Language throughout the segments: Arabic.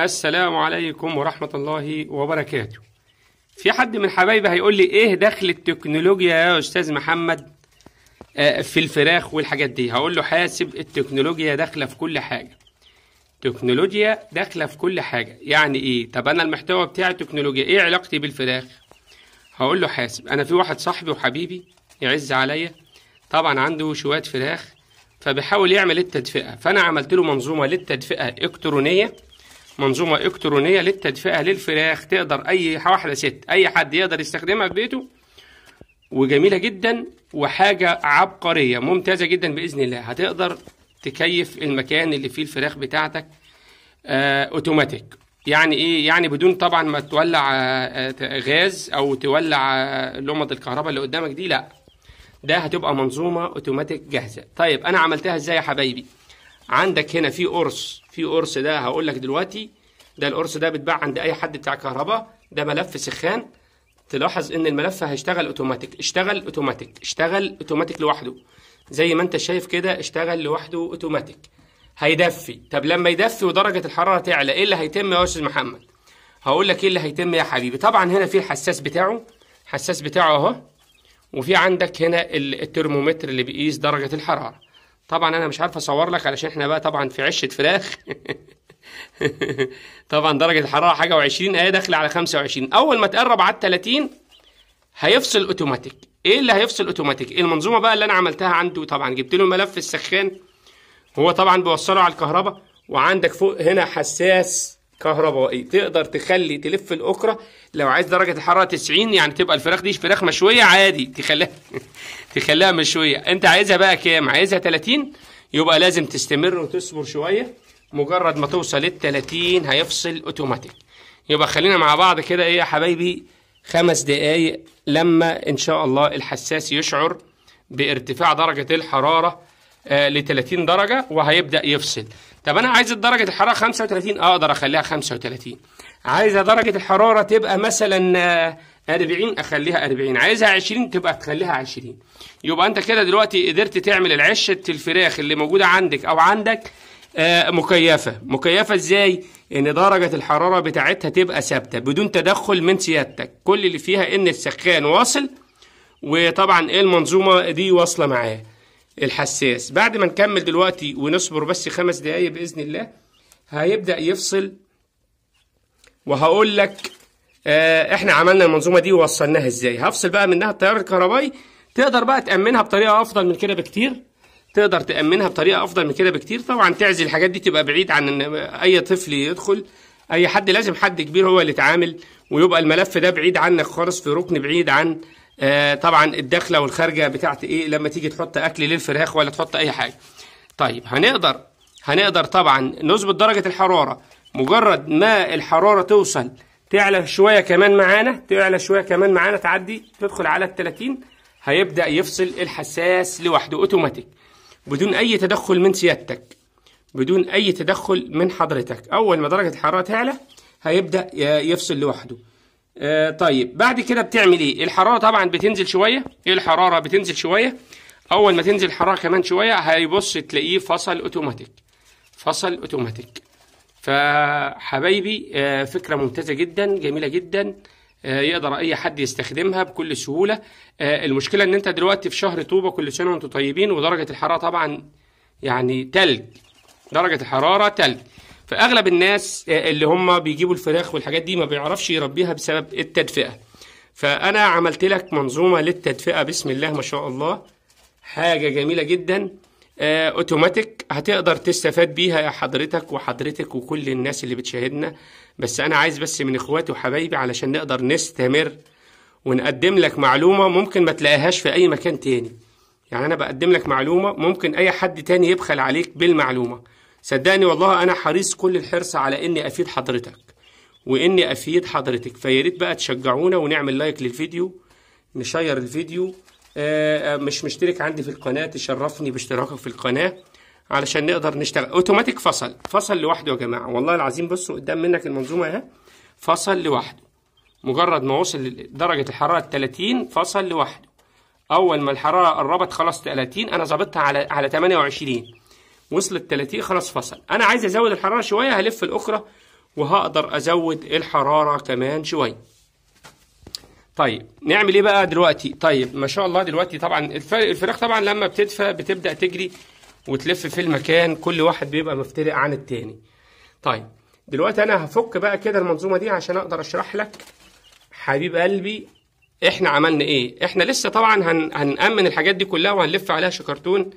السلام عليكم ورحمة الله وبركاته في حد من حبايبي هيقول لي ايه دخل التكنولوجيا يا استاذ محمد آه، في الفراخ والحاجات دي هقول له حاسب التكنولوجيا داخله في كل حاجه تكنولوجيا داخله في كل حاجه يعني ايه طب انا المحتوى بتاعي تكنولوجيا ايه علاقتي بالفراخ هقول له حاسب انا في واحد صاحبي وحبيبي يعز عليا طبعا عنده شوية فراخ فبيحاول يعمل التدفئه فانا عملت له منظومه للتدفئه الكترونيه منظومة إلكترونية للتدفئة للفراخ تقدر أي واحدة ست أي حد يقدر يستخدمها في بيته وجميلة جدا وحاجة عبقرية ممتازة جدا بإذن الله هتقدر تكيف المكان اللي فيه الفراخ بتاعتك آه، اوتوماتيك يعني ايه يعني بدون طبعا ما تولع آه، آه، غاز او تولع لمض الكهرباء اللي قدامك دي لا ده هتبقى منظومه اوتوماتيك جاهزه طيب انا عملتها ازاي يا حبايبي عندك هنا في قرص في قرص ده هقول لك دلوقتي ده القرص ده بيتباع عند اي حد بتاع كهرباء ده ملف سخان تلاحظ ان الملف هيشتغل اوتوماتيك اشتغل اوتوماتيك اشتغل اوتوماتيك لوحده زي ما انت شايف كده اشتغل لوحده اوتوماتيك هيدفي طب لما يدفي ودرجه الحراره تعلى ايه اللي هيتم يا استاذ محمد هقول لك ايه اللي هيتم يا حبيبي طبعا هنا في الحساس بتاعه الحساس بتاعه اهو وفي عندك هنا الترمومتر اللي بيقيس درجه الحراره طبعا انا مش عارف اصور لك علشان احنا بقى طبعا في عشه فراخ طبعا درجه الحراره حاجه و20 اهي داخله على 25 اول ما تقرب على 30 هيفصل اوتوماتيك ايه اللي هيفصل اوتوماتيك إيه المنظومه بقى اللي انا عملتها عنده طبعا جبت له ملف السخان هو طبعا بيوصله على الكهرباء وعندك فوق هنا حساس كهربائي تقدر تخلي تلف الاكره لو عايز درجه الحراره 90 يعني تبقى الفراخ دي فراخ مشويه عادي تخليها تخليها مشويه انت عايزها بقى كام عايزها 30 يبقى لازم تستمر وتصبر شويه مجرد ما توصل ال 30 هيفصل اوتوماتيك يبقى خلينا مع بعض كده ايه يا حبايبي خمس دقايق لما ان شاء الله الحساس يشعر بارتفاع درجه الحراره آه، ل 30 درجه وهيبدا يفصل طب انا عايز درجه الحراره 35 آه، اقدر اخليها 35 عايز درجه الحراره تبقى مثلا 40 آه، اخليها 40 عايزها 20 تبقى تخليها 20 يبقى انت كده دلوقتي قدرت تعمل العشه الفراخ اللي موجوده عندك او عندك آه، مكيفه مكيفه ازاي ان درجه الحراره بتاعتها تبقى ثابته بدون تدخل من سيادتك كل اللي فيها ان السخان واصل وطبعا ايه المنظومه دي واصله معاه الحساس بعد ما نكمل دلوقتي ونصبر بس خمس دقايق بإذن الله هيبدأ يفصل وهقول لك آه احنا عملنا المنظومة دي ووصلناها ازاي هفصل بقى منها التيار الكهربائي تقدر بقى تأمنها بطريقة أفضل من كده بكتير تقدر تأمنها بطريقة أفضل من كده بكتير طبعا تعزل الحاجات دي تبقى بعيد عن أن أي طفل يدخل اي حد لازم حد كبير هو اللي يتعامل ويبقى الملف ده بعيد عنك خالص في ركن بعيد عن آه طبعا الداخله والخارجه بتاعت ايه لما تيجي تحط اكل للفراخ ولا تحط اي حاجه طيب هنقدر هنقدر طبعا نظبط درجه الحراره مجرد ما الحراره توصل تعلى شويه كمان معانا تعلى شويه كمان معانا تعدي تدخل على ال 30 هيبدا يفصل الحساس لوحده اوتوماتيك بدون اي تدخل من سيادتك بدون أي تدخل من حضرتك أول ما درجة الحرارة تعلى هيبدأ يفصل لوحده آه طيب بعد كده بتعمل ايه الحرارة طبعا بتنزل شوية إيه الحرارة بتنزل شوية أول ما تنزل الحرارة كمان شوية هيبص تلاقيه فصل أوتوماتيك فصل أوتوماتيك فحبايبي آه فكرة ممتازة جدا جميلة جدا آه يقدر اي حد يستخدمها بكل سهوله آه، المشكله ان انت دلوقتي في شهر طوبه كل سنه وانتم طيبين ودرجه الحراره طبعا يعني تلج درجة الحرارة تلج فأغلب الناس آه، اللي هم بيجيبوا الفراخ والحاجات دي ما بيعرفش يربيها بسبب التدفئة فأنا عملت لك منظومة للتدفئة بسم الله ما شاء الله حاجة جميلة جدا آه، اوتوماتيك هتقدر تستفاد بيها يا حضرتك وحضرتك وكل الناس اللي بتشاهدنا بس انا عايز بس من اخواتي وحبايبي علشان نقدر نستمر ونقدم لك معلومه ممكن ما تلاقيهاش في اي مكان تاني يعني انا بقدم لك معلومه ممكن اي حد تاني يبخل عليك بالمعلومه صدقني والله انا حريص كل الحرص على اني افيد حضرتك واني افيد حضرتك فيا ريت بقى تشجعونا ونعمل لايك للفيديو نشير الفيديو آه، آه، مش مشترك عندي في القناه تشرفني باشتراكك في القناه علشان نقدر نشتغل اوتوماتيك فصل فصل لوحده يا جماعه والله العظيم بصوا قدام منك المنظومه اهي فصل لوحده مجرد ما وصل لدرجه الحراره 30 فصل لوحده اول ما الحراره قربت خلاص 30 انا ظابطها على على 28 وصلت 30 خلاص فصل انا عايز ازود الحراره شويه هلف الاخرى وهقدر ازود الحراره كمان شويه طيب نعمل ايه بقى دلوقتي طيب ما شاء الله دلوقتي طبعا الفراخ طبعا لما بتدفى بتبدا تجري وتلف في المكان كل واحد بيبقى مفترق عن التاني طيب دلوقتي انا هفك بقى كده المنظومه دي عشان اقدر اشرح لك حبيب قلبي احنا عملنا ايه احنا لسه طبعا هن... هنأمن الحاجات دي كلها وهنلف عليها شكرتون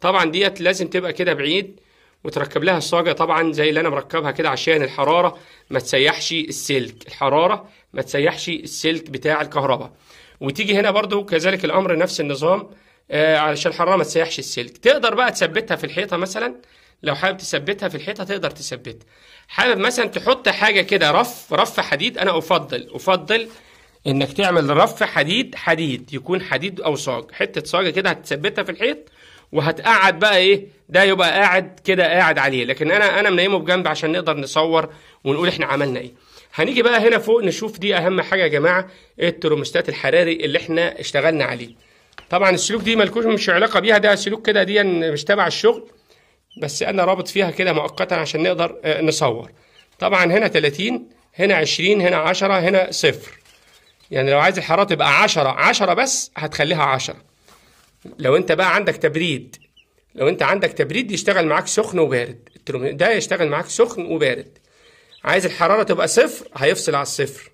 طبعا ديت لازم تبقى كده بعيد وتركب لها الصاجة طبعا زي اللي انا مركبها كده عشان الحرارة ما تسيحش السلك الحرارة ما تسيحش السلك بتاع الكهرباء وتيجي هنا برده كذلك الامر نفس النظام آه علشان الحرارة ما تسيحش السلك تقدر بقى تثبتها في الحيطة مثلا لو حابب تثبتها في الحيطة تقدر تثبتها حابب مثلا تحط حاجة كده رف رف حديد انا افضل افضل انك تعمل رف حديد حديد يكون حديد او صاج حتة صاجة كده هتثبتها في الحيط وهتقعد بقى ايه ده يبقى قاعد كده قاعد عليه لكن انا انا منيمه بجنب عشان نقدر نصور ونقول احنا عملنا ايه هنيجي بقى هنا فوق نشوف دي اهم حاجه يا جماعه الترموستات الحراري اللي احنا اشتغلنا عليه طبعا السلوك دي ملكوش مش علاقه بيها ده سلوك كده دي مش تبع الشغل بس انا رابط فيها كده مؤقتا عشان نقدر آه، نصور طبعا هنا 30 هنا 20 هنا 10 هنا صفر يعني لو عايز الحراره تبقى 10 10 بس هتخليها 10 لو انت بقى عندك تبريد لو انت عندك تبريد يشتغل معاك سخن وبارد ده يشتغل معاك سخن وبارد عايز الحرارة تبقى صفر هيفصل على الصفر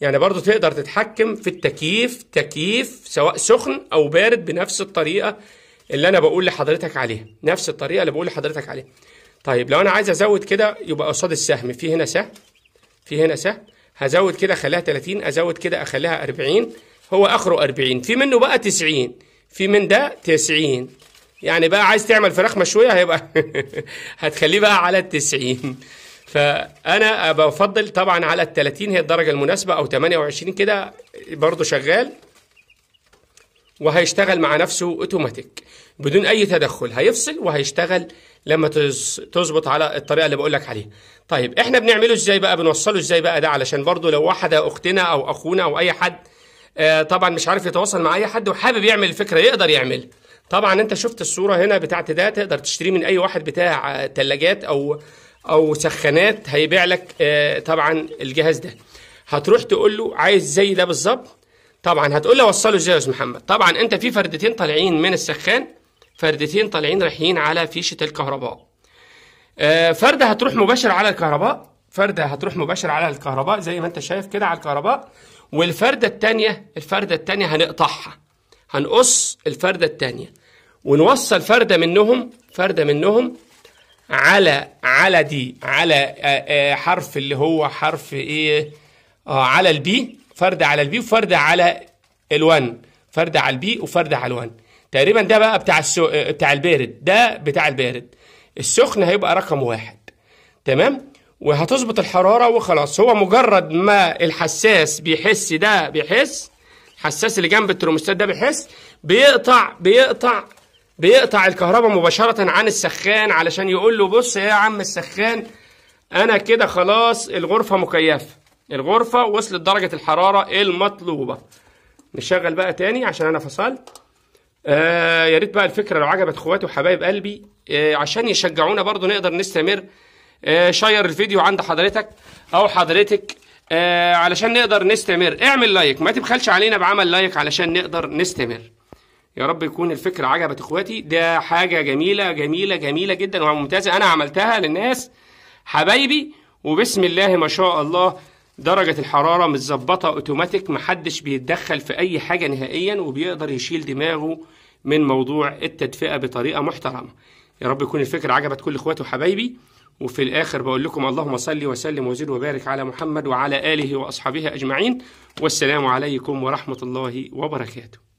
يعني برضو تقدر تتحكم في التكييف تكييف سواء سخن أو بارد بنفس الطريقة اللي أنا بقول لحضرتك عليها نفس الطريقة اللي بقول لحضرتك عليها طيب لو أنا عايز أزود كده يبقى قصاد السهم في هنا سهم في هنا سهم هزود كده أخليها 30 أزود كده أخليها 40 هو آخره 40 في منه بقى 90 في من ده 90 يعني بقى عايز تعمل فراخ مشويه هيبقى هتخليه بقى على ال 90 فانا بفضل طبعا على ال 30 هي الدرجه المناسبه او 28 كده برضه شغال وهيشتغل مع نفسه اوتوماتيك بدون اي تدخل هيفصل وهيشتغل لما تظبط على الطريقه اللي بقول لك عليها طيب احنا بنعمله ازاي بقى بنوصله ازاي بقى ده علشان برضه لو واحده اختنا او اخونا او اي حد آه، طبعا مش عارف يتواصل مع اي حد وحابب يعمل الفكره يقدر يعملها طبعا انت شفت الصوره هنا بتاعت ده تقدر تشتريه من اي واحد بتاع ثلاجات او او سخانات هيبيع لك آه، طبعا الجهاز ده هتروح تقول له عايز زي ده بالظبط طبعا هتقول له وصله ازاي يا استاذ محمد طبعا انت في فردتين طالعين من السخان فردتين طالعين رايحين على فيشه الكهرباء آه، فرده هتروح مباشر على الكهرباء فرده هتروح مباشر على الكهرباء زي ما انت شايف كده على الكهرباء والفردة التانية الفردة التانية هنقطعها هنقص الفردة التانية ونوصل فردة منهم فردة منهم على على دي على آه، آه، حرف اللي هو حرف ايه اه على البي فردة على البي وفردة على الوان فردة على البي وفردة على الوان تقريبا ده بقى بتاع السو... آه، بتاع البارد ده بتاع البارد السخن هيبقى رقم واحد تمام وهتظبط الحرارة وخلاص هو مجرد ما الحساس بيحس ده بيحس الحساس اللي جنب الترموستات ده بيحس بيقطع بيقطع بيقطع الكهرباء مباشرة عن السخان علشان يقول له بص يا عم السخان أنا كده خلاص الغرفة مكيفة الغرفة وصلت درجة الحرارة المطلوبة نشغل بقى تاني عشان أنا فصلت آه يا ريت بقى الفكرة لو عجبت اخواتي وحبايب قلبي آه عشان يشجعونا برضو نقدر نستمر آه، شير الفيديو عند حضرتك او حضرتك آه، علشان نقدر نستمر اعمل لايك ما تبخلش علينا بعمل لايك علشان نقدر نستمر يا رب يكون الفكرة عجبت اخواتي ده حاجة جميلة جميلة جميلة جدا وممتازة انا عملتها للناس حبايبي وبسم الله ما شاء الله درجة الحرارة متظبطة اوتوماتيك محدش بيتدخل في اي حاجة نهائيا وبيقدر يشيل دماغه من موضوع التدفئة بطريقة محترمة يا رب يكون الفكرة عجبت كل اخواتي وحبايبي وفي الآخر بقول لكم اللهم صل وسلم وزد وبارك على محمد وعلى آله وأصحابه أجمعين والسلام عليكم ورحمة الله وبركاته